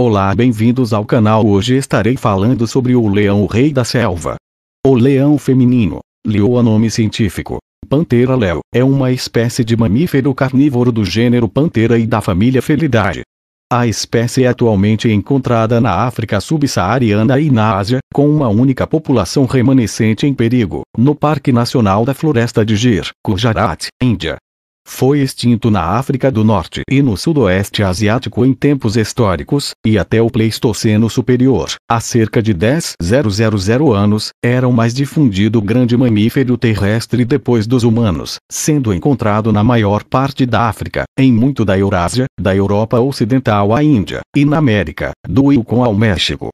Olá bem-vindos ao canal hoje estarei falando sobre o leão o rei da selva. O leão feminino, Lioa nome científico, Pantera leo, é uma espécie de mamífero carnívoro do gênero Pantera e da família Felidae. A espécie é atualmente encontrada na África subsaariana e na Ásia, com uma única população remanescente em perigo, no Parque Nacional da Floresta de Gir, Gujarat, Índia, foi extinto na África do Norte e no Sudoeste Asiático em tempos históricos, e até o Pleistoceno Superior, há cerca de 10.000 anos, era o mais difundido grande mamífero terrestre depois dos humanos, sendo encontrado na maior parte da África, em muito da Eurásia, da Europa Ocidental à Índia, e na América, do Yukon ao México.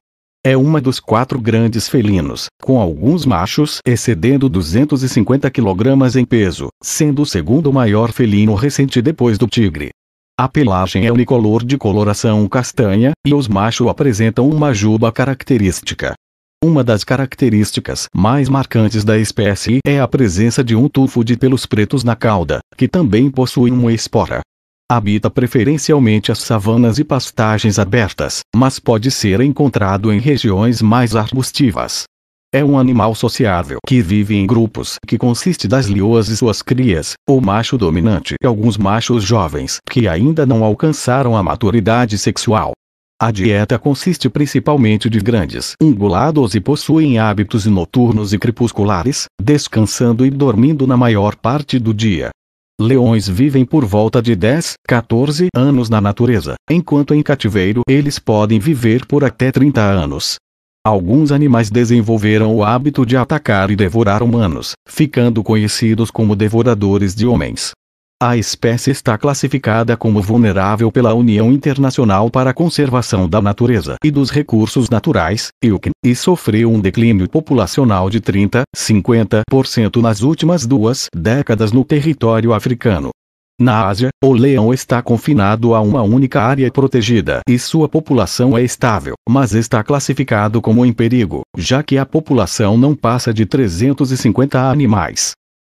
É uma dos quatro grandes felinos, com alguns machos excedendo 250 kg em peso, sendo o segundo maior felino recente depois do tigre. A pelagem é unicolor de coloração castanha, e os machos apresentam uma juba característica. Uma das características mais marcantes da espécie é a presença de um tufo de pelos pretos na cauda, que também possui uma espora. Habita preferencialmente as savanas e pastagens abertas, mas pode ser encontrado em regiões mais arbustivas. É um animal sociável que vive em grupos que consiste das lioas e suas crias, o macho dominante e alguns machos jovens que ainda não alcançaram a maturidade sexual. A dieta consiste principalmente de grandes ungulados e possuem hábitos noturnos e crepusculares, descansando e dormindo na maior parte do dia. Leões vivem por volta de 10, 14 anos na natureza, enquanto em cativeiro eles podem viver por até 30 anos. Alguns animais desenvolveram o hábito de atacar e devorar humanos, ficando conhecidos como devoradores de homens. A espécie está classificada como vulnerável pela União Internacional para a Conservação da Natureza e dos Recursos Naturais, IUCN, e sofreu um declínio populacional de 30, 50% nas últimas duas décadas no território africano. Na Ásia, o leão está confinado a uma única área protegida e sua população é estável, mas está classificado como em perigo, já que a população não passa de 350 animais.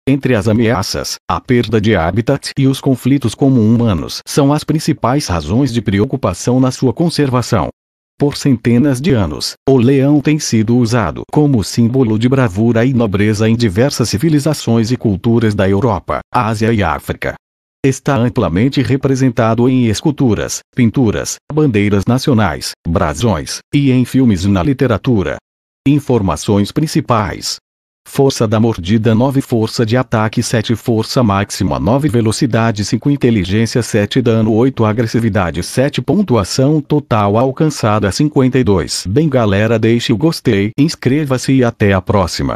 Entre as ameaças, a perda de habitat e os conflitos como humanos são as principais razões de preocupação na sua conservação. Por centenas de anos, o leão tem sido usado como símbolo de bravura e nobreza em diversas civilizações e culturas da Europa, Ásia e África. Está amplamente representado em esculturas, pinturas, bandeiras nacionais, brasões, e em filmes e na literatura. Informações principais Força da mordida 9 Força de ataque 7 Força máxima 9 Velocidade 5 Inteligência 7 Dano 8 Agressividade 7 Pontuação total alcançada 52 Bem galera deixe o gostei, inscreva-se e até a próxima.